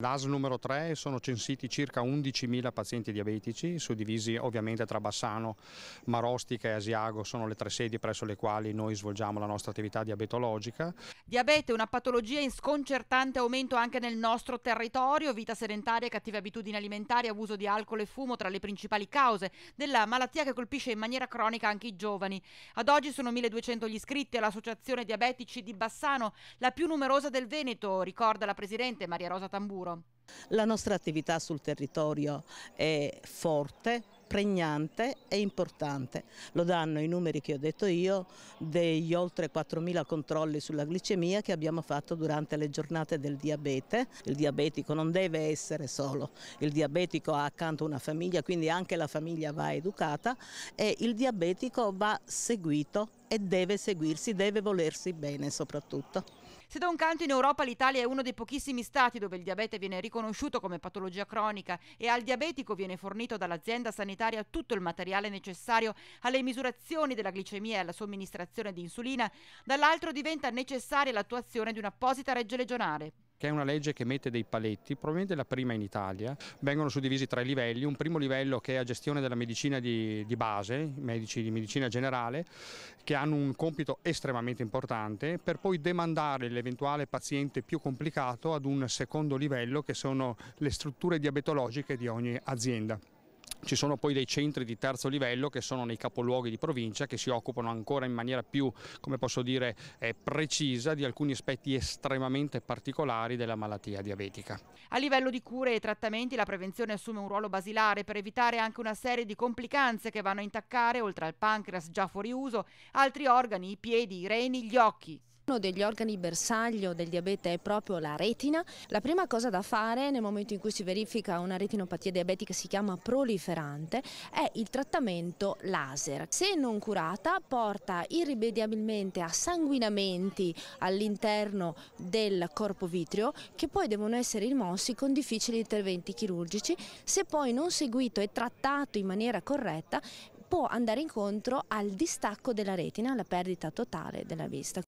L'AS numero 3 sono censiti circa 11.000 pazienti diabetici, suddivisi ovviamente tra Bassano, Marostica e Asiago, sono le tre sedi presso le quali noi svolgiamo la nostra attività diabetologica. Diabete è una patologia in sconcertante aumento anche nel nostro territorio, vita sedentaria, cattive abitudini alimentari, abuso di alcol e fumo tra le principali cause della malattia che colpisce in maniera cronica anche i giovani. Ad oggi sono 1.200 gli iscritti all'Associazione Diabetici di Bassano, la più numerosa del Veneto, ricorda la Presidente Maria Rosa Tamburo. La nostra attività sul territorio è forte, pregnante e importante. Lo danno i numeri che ho detto io degli oltre 4.000 controlli sulla glicemia che abbiamo fatto durante le giornate del diabete. Il diabetico non deve essere solo, il diabetico ha accanto una famiglia, quindi anche la famiglia va educata e il diabetico va seguito e deve seguirsi, deve volersi bene soprattutto. Se da un canto in Europa l'Italia è uno dei pochissimi stati dove il diabete viene riconosciuto come patologia cronica e al diabetico viene fornito dall'azienda sanitaria tutto il materiale necessario alle misurazioni della glicemia e alla somministrazione di insulina, dall'altro diventa necessaria l'attuazione di un'apposita legge regionale che è una legge che mette dei paletti, probabilmente la prima in Italia. Vengono suddivisi tre livelli, un primo livello che è a gestione della medicina di, di base, medici di medicina generale, che hanno un compito estremamente importante, per poi demandare l'eventuale paziente più complicato ad un secondo livello che sono le strutture diabetologiche di ogni azienda. Ci sono poi dei centri di terzo livello che sono nei capoluoghi di provincia che si occupano ancora in maniera più, come posso dire, eh, precisa di alcuni aspetti estremamente particolari della malattia diabetica. A livello di cure e trattamenti la prevenzione assume un ruolo basilare per evitare anche una serie di complicanze che vanno a intaccare, oltre al pancreas già fuori uso, altri organi, i piedi, i reni, gli occhi. Uno degli organi bersaglio del diabete è proprio la retina. La prima cosa da fare nel momento in cui si verifica una retinopatia diabetica si chiama proliferante è il trattamento laser. Se non curata porta irrimediabilmente a sanguinamenti all'interno del corpo vitreo che poi devono essere rimossi con difficili interventi chirurgici. Se poi non seguito e trattato in maniera corretta può andare incontro al distacco della retina, alla perdita totale della vista.